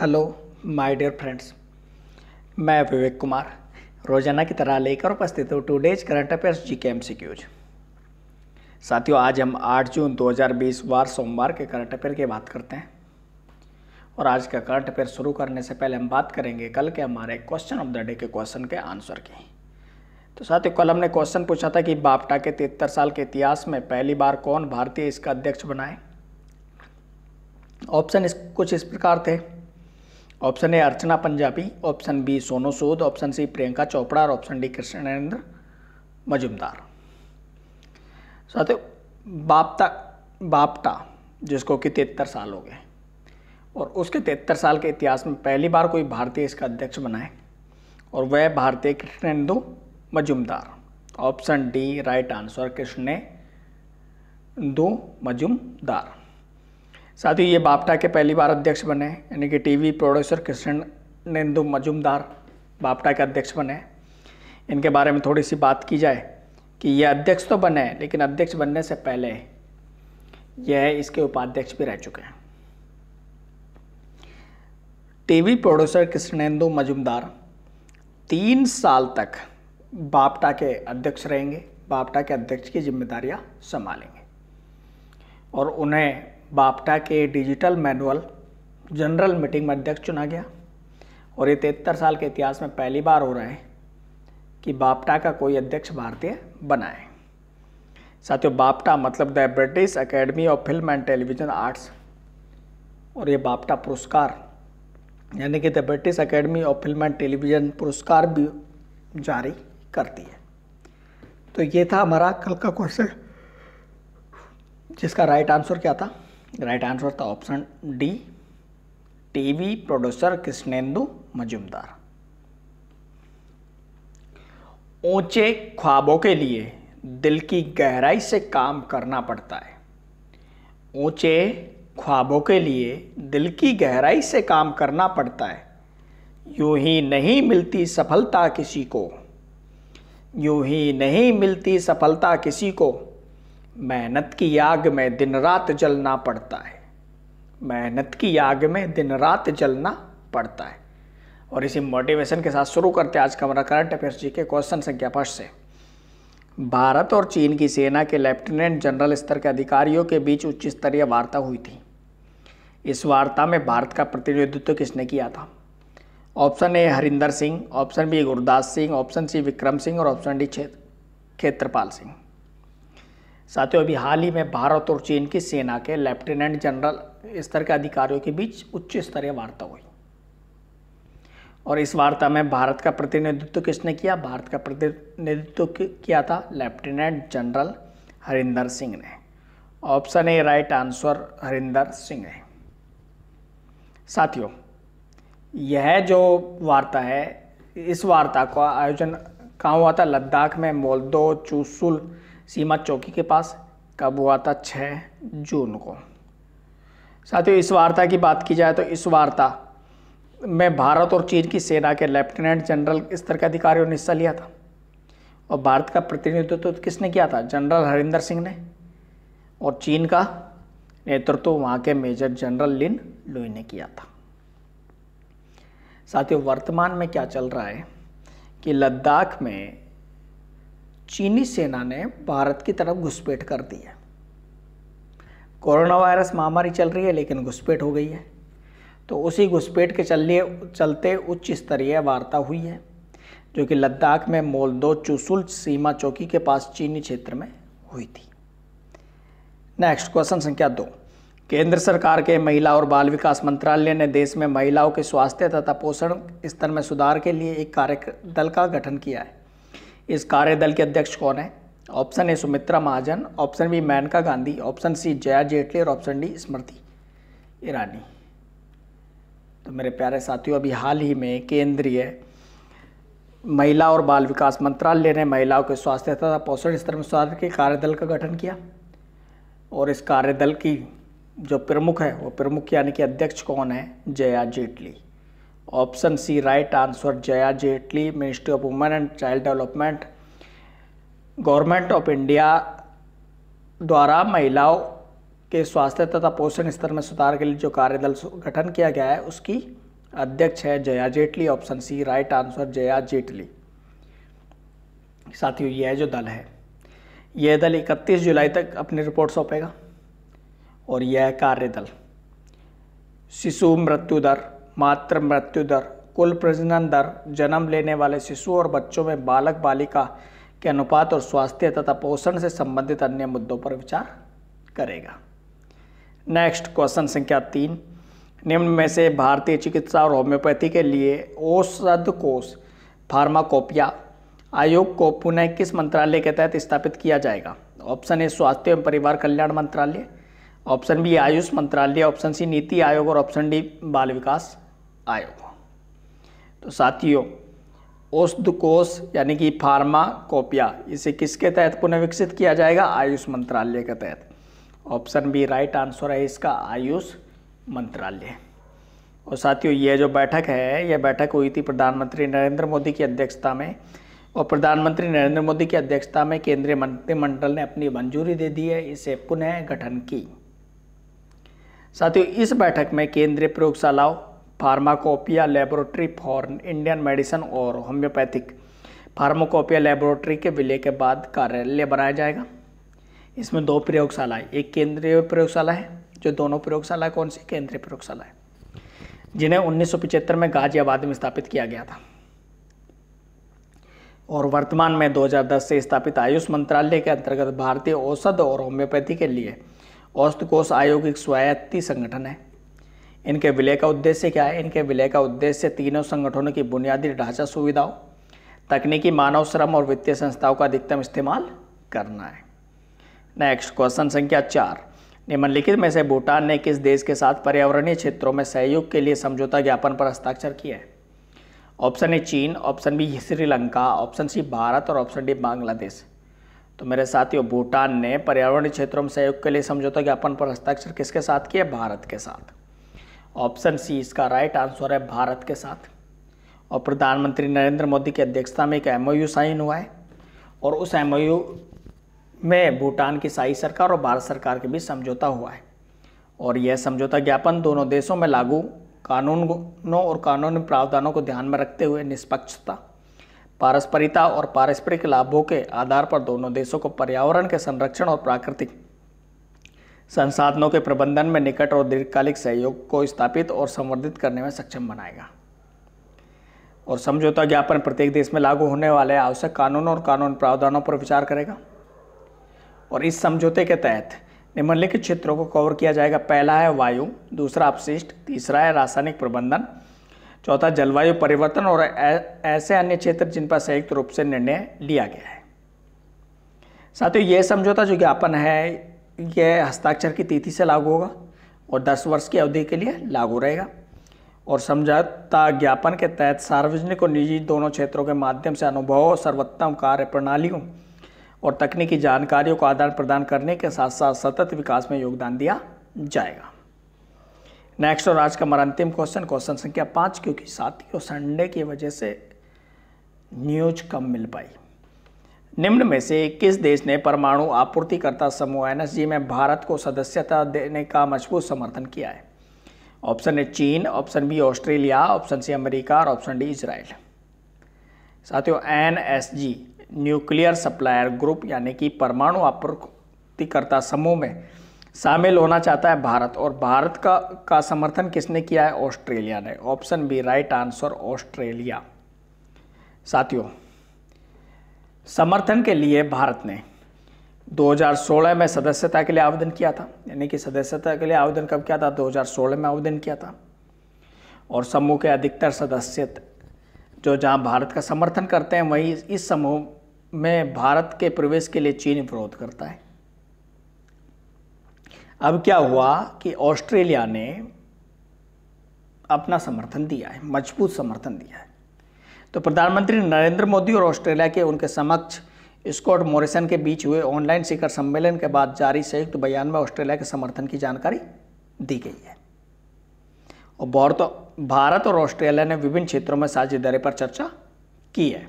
hello my dear friends मैं विवेक कुमार रोजाना की तरह लेकर उपस्थित हूँ टूडेज करंट अफेयर्स जी के एम साथियों आज हम 8 जून 2020 वार सोमवार के करंट अफेयर की बात करते हैं और आज का करंट अफेयर शुरू करने से पहले हम बात करेंगे कल के हमारे क्वेश्चन ऑफ द डे के क्वेश्चन के आंसर की तो साथियों कल हमने क्वेश्चन पूछा था कि बापटा के तिहत्तर साल के इतिहास में पहली बार कौन भारतीय इसका अध्यक्ष बनाए ऑप्शन इस कुछ इस प्रकार थे option A Archana Punjabi option B Sonu Sood option C Priyanka Chopra और ऑप्शन डी कृष्णेंद्र मजुमदार साथियों बापता बापटा जिसको कि तिहत्तर साल हो गए और उसके तिहत्तर साल के इतिहास में पहली बार कोई भारतीय इसका अध्यक्ष बना है और वह भारतीय Krishnendu Majumdar option D right answer Krishnendu Majumdar साथ ही ये बापटा के पहली बार अध्यक्ष बने यानी कि TV producer Krishnendu Majumdar BAFTA के अध्यक्ष बने इनके बारे में थोड़ी सी बात की जाए कि ये अध्यक्ष तो बने लेकिन अध्यक्ष बनने से पहले यह इसके उपाध्यक्ष भी रह चुके हैं टीवी प्रोड्यूसर कृष्णेंदु मजुमदार तीन साल तक बापटा के अध्यक्ष रहेंगे बापटा के अध्यक्ष की जिम्मेदारियां संभालेंगे और उन्हें बापटा के डिजिटल मैनुअल जनरल मीटिंग में अध्यक्ष चुना गया और ये तिहत्तर साल के इतिहास में पहली बार हो रहा है कि बापटा का कोई अध्यक्ष भारतीय बना है साथियों बापटा मतलब the British Academy of Film and Television Arts और ये बापटा पुरस्कार यानी कि the British Academy of Film and Television पुरस्कार भी जारी करती है तो ये था हमारा कल का क्वेश्चन जिसका राइट आंसर क्या था राइट आंसर था option D TV producer Krishnendu Majumdar ऊंचे ख्वाबों के लिए दिल की गहराई से काम करना पड़ता है ऊंचे ख्वाबों के लिए दिल की गहराई से काम करना पड़ता है यूं ही नहीं मिलती सफलता किसी को यूं ही नहीं मिलती सफलता किसी को मेहनत की आग में दिन रात जलना पड़ता है मेहनत की आग में दिन रात जलना पड़ता है और इसी मोटिवेशन के साथ शुरू करते हैं आज का हमारा करंट अफेयर्स जी के क्वेश्चन संख्या फर्स्ट से भारत और चीन की सेना के लेफ्टिनेंट जनरल स्तर के अधिकारियों के बीच उच्च स्तरीय वार्ता हुई थी इस वार्ता में भारत का प्रतिनिधित्व किसने किया था option A Harinder Singh option B Gurdas Singh option C Vikram Singh और ऑप्शन डी क्षेत्रपाल सिंह साथियों अभी हाल ही में भारत और चीन की सेना के लेफ्टिनेंट जनरल स्तर के अधिकारियों के बीच उच्च स्तरीय वार्ता हुई और इस वार्ता में भारत का प्रतिनिधित्व किसने किया भारत का प्रतिनिधित्व किया था लेफ्टिनेंट जनरल हरिंदर सिंह ने option A right answer Harinder Singh है साथियों यह जो वार्ता है इस वार्ता का आयोजन कहाँ हुआ था लद्दाख में मोलदो चूसुल सीमा चौकी के पास कब हुआ था छः जून को साथियों इस वार्ता की बात की जाए तो इस वार्ता में भारत और चीन की सेना के लेफ्टिनेंट जनरल स्तर के अधिकारियों ने हिस्सा लिया था और भारत का प्रतिनिधित्व तो किसने किया था जनरल हरिंदर सिंह ने और चीन का नेतृत्व तो वहाँ के मेजर जनरल लिन लुई ने किया था साथियों वर्तमान में क्या चल रहा है कि लद्दाख में चीनी सेना ने भारत की तरफ घुसपैठ कर दी है कोरोना वायरस महामारी चल रही है लेकिन घुसपैठ हो गई है तो उसी घुसपैठ के चलिए चलते उच्च स्तरीय वार्ता हुई है जो कि लद्दाख में मोलदो चुसुल सीमा चौकी के पास चीनी क्षेत्र में हुई थी नेक्स्ट क्वेश्चन संख्या दो केंद्र सरकार के महिला और बाल विकास मंत्रालय ने देश में महिलाओं के स्वास्थ्य तथा पोषण स्तर में सुधार के लिए एक कार्य दल का गठन किया है इस कार्यदल के अध्यक्ष कौन है option A Sumitra Mahajan option B Maneka Gandhi option C Jaya Jaitly और ऑप्शन डी स्मृति ईरानी तो मेरे प्यारे साथियों अभी हाल ही में केंद्रीय महिला और बाल विकास मंत्रालय ने महिलाओं के स्वास्थ्य तथा पोषण स्तर में सुधार के कार्यदल का गठन किया और इस कार्यदल की जो प्रमुख है वो प्रमुख यानी कि अध्यक्ष कौन है Jaya Jaitly option C right answer Jaya Jaitly ministry of women and child development government of India द्वारा महिलाओं के स्वास्थ्य तथा पोषण स्तर में सुधार के लिए जो कार्यदल गठन किया गया है उसकी अध्यक्ष है Jaya Jaitly option C right answer Jaya Jaitly साथियों यह जो दल है यह दल 31 जुलाई तक अपनी रिपोर्ट सौंपेगा और यह कार्यदल शिशु मृत्यु दर मातृ मृत्यु दर कुल प्रजनन दर जन्म लेने वाले शिशु और बच्चों में बालक बालिका के अनुपात और स्वास्थ्य तथा पोषण से संबंधित अन्य मुद्दों पर विचार करेगा नेक्स्ट क्वेश्चन संख्या तीन निम्न में से भारतीय चिकित्सा और होम्योपैथी के लिए औषध कोष फार्माकोपिया आयोग को पुनः किस मंत्रालय के तहत स्थापित किया जाएगा ऑप्शन ए स्वास्थ्य एवं परिवार कल्याण मंत्रालय ऑप्शन बी आयुष मंत्रालय ऑप्शन सी नीति आयोग और ऑप्शन डी बाल विकास आयोग तो साथियों औषध कोष यानी कि फार्माकोपिया इसे किसके तहत पुनः विकसित किया जाएगा आयुष मंत्रालय के तहत ऑप्शन बी राइट आंसर है इसका आयुष मंत्रालय और साथियों ये जो बैठक है यह बैठक हुई थी प्रधानमंत्री नरेंद्र मोदी की अध्यक्षता में और प्रधानमंत्री नरेंद्र मोदी की अध्यक्षता में केंद्रीय मंत्रिमंडल ने अपनी मंजूरी दे दी है इसे पुनः गठन की साथियों इस बैठक में केंद्रीय प्रयोगशालाओं pharmacopoeia laboratory for Indian medicine और होम्योपैथिक फार्माकोपिया लेबोरेटरी के विलय के बाद कार्यालय बनाया जाएगा इसमें दो प्रयोगशाला है एक केंद्रीय प्रयोगशाला है जो दोनों प्रयोगशाला कौन सी केंद्रीय प्रयोगशाला है जिन्हें उन्नीस में गाजियाबाद में स्थापित किया गया था और वर्तमान में 2010 से स्थापित आयुष मंत्रालय के अंतर्गत भारतीय औषध और होम्योपैथी के लिए औषध कोष आयोग एक स्वायत्ती संगठन है इनके विलय का उद्देश्य क्या है इनके विलय का उद्देश्य तीनों संगठनों की बुनियादी ढांचा सुविधाओं तकनीकी मानव श्रम और वित्तीय संस्थाओं का अधिकतम इस्तेमाल करना है नेक्स्ट क्वेश्चन संख्या चार निम्नलिखित में से भूटान ने किस देश के साथ पर्यावरणीय क्षेत्रों में सहयोग के लिए समझौता ज्ञापन पर हस्ताक्षर किया है ऑप्शन ए चीन option B Sri Lanka option C Bharat और ऑप्शन डी बांग्लादेश तो मेरे साथियों भूटान ने पर्यावरणीय क्षेत्रों में सहयोग के लिए समझौता ज्ञापन पर हस्ताक्षर किसके साथ किया भारत के साथ ऑप्शन सी इसका राइट आंसर है भारत के साथ और प्रधानमंत्री नरेंद्र मोदी की अध्यक्षता में एक एमओयू साइन हुआ है और उस एमओयू में भूटान की शाही सरकार और भारत सरकार के बीच समझौता हुआ है और यह समझौता ज्ञापन दोनों देशों में लागू कानूनों और कानूनी प्रावधानों को ध्यान में रखते हुए निष्पक्षता पारस्परिकता और पारस्परिक लाभों के आधार पर दोनों देशों को पर्यावरण के संरक्षण और प्राकृतिक संसाधनों के प्रबंधन में निकट और दीर्घकालिक सहयोग को स्थापित और संवर्धित करने में सक्षम बनाएगा और समझौता ज्ञापन प्रत्येक देश में लागू होने वाले आवश्यक कानून और कानून प्रावधानों पर विचार करेगा और इस समझौते के तहत निम्नलिखित क्षेत्रों को कवर किया जाएगा पहला है वायु दूसरा अपशिष्ट तीसरा है रासायनिक प्रबंधन चौथा जलवायु परिवर्तन और ऐसे अन्य क्षेत्र जिन पर संयुक्त रूप से निर्णय लिया गया है साथ ही यह समझौता जो ज्ञापन है यह हस्ताक्षर की तिथि से लागू होगा और 10 वर्ष की अवधि के लिए लागू रहेगा और समझौता ज्ञापन के तहत सार्वजनिक और निजी दोनों क्षेत्रों के माध्यम से अनुभवों सर्वोत्तम कार्य प्रणालियों और तकनीकी जानकारियों को आदान प्रदान करने के साथ साथ सतत विकास में योगदान दिया जाएगा नेक्स्ट और आज का हमारा अंतिम क्वेश्चन क्वेश्चन संख्या पाँच क्योंकि साथियों संडे की वजह से न्यूज कम मिल पाई निम्न में से किस देश ने परमाणु आपूर्तिकर्ता समूह एनएसजी में भारत को सदस्यता देने का मजबूत समर्थन किया है ऑप्शन ए चीन option B Australia option C America और ऑप्शन डी इसराइल साथियों N S G nuclear supplier group यानी कि परमाणु आपूर्तिकर्ता समूह में शामिल होना चाहता है भारत और भारत का का समर्थन किसने किया है ऑस्ट्रेलिया ने option B right answer Australia साथियों समर्थन के लिए भारत ने 2016 में सदस्यता के लिए आवेदन किया था यानी कि सदस्यता के लिए आवेदन कब किया था 2016 में आवेदन किया था और समूह के अधिकतर सदस्य जो जहां भारत का समर्थन करते हैं वहीं इस समूह में भारत के प्रवेश के लिए चीन विरोध करता है अब क्या हुआ कि ऑस्ट्रेलिया ने अपना समर्थन दिया है मजबूत समर्थन दिया है तो प्रधानमंत्री नरेंद्र मोदी और ऑस्ट्रेलिया के उनके समक्ष स्कॉट मॉरिसन के बीच हुए ऑनलाइन शिखर सम्मेलन के बाद जारी संयुक्त बयान में ऑस्ट्रेलिया के समर्थन की जानकारी दी गई है और भारत तो भारत और ऑस्ट्रेलिया ने विभिन्न क्षेत्रों में साझेदारी पर चर्चा की है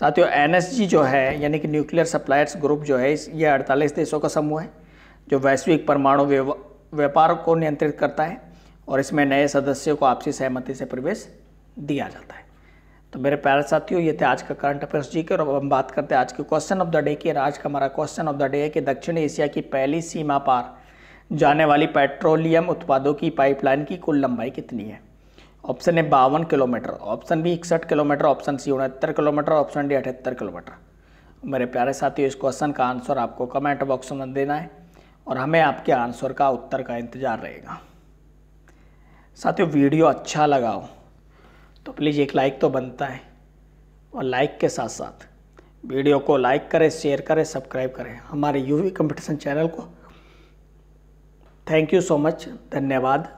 साथियों एन जो है यानी कि न्यूक्लियर सप्लायर्स ग्रुप जो है ये अड़तालीस देशों का समूह है जो वैश्विक परमाणु व्यापार को नियंत्रित करता है और इसमें नए सदस्यों को आपसी सहमति से प्रवेश दिया जाता है तो मेरे प्यारे साथियों ये थे आज का करंट अफेयर्स जी के और हम बात करते हैं आज के क्वेश्चन ऑफ द डे की आज का हमारा क्वेश्चन ऑफ द डे है कि दक्षिण एशिया की पहली सीमा पार जाने वाली पेट्रोलियम उत्पादों की पाइपलाइन की कुल लंबाई कितनी है ऑप्शन ए बावन किलोमीटर ऑप्शन बी इकसठ किलोमीटर ऑप्शन सी उनहत्तर किलोमीटर ऑप्शन डी अठहत्तर किलोमीटर मेरे प्यारे साथियों इस क्वेश्चन का आंसर आपको कमेंट बॉक्स में देना है और हमें आपके आंसर का उत्तर का इंतज़ार रहेगा साथियों वीडियो अच्छा लगाओ तो प्लीज़ एक लाइक तो बनता है और लाइक के साथ साथ वीडियो को लाइक करें शेयर करें सब्सक्राइब करें हमारे यूवी कंपटीशन चैनल को थैंक यू सो मच धन्यवाद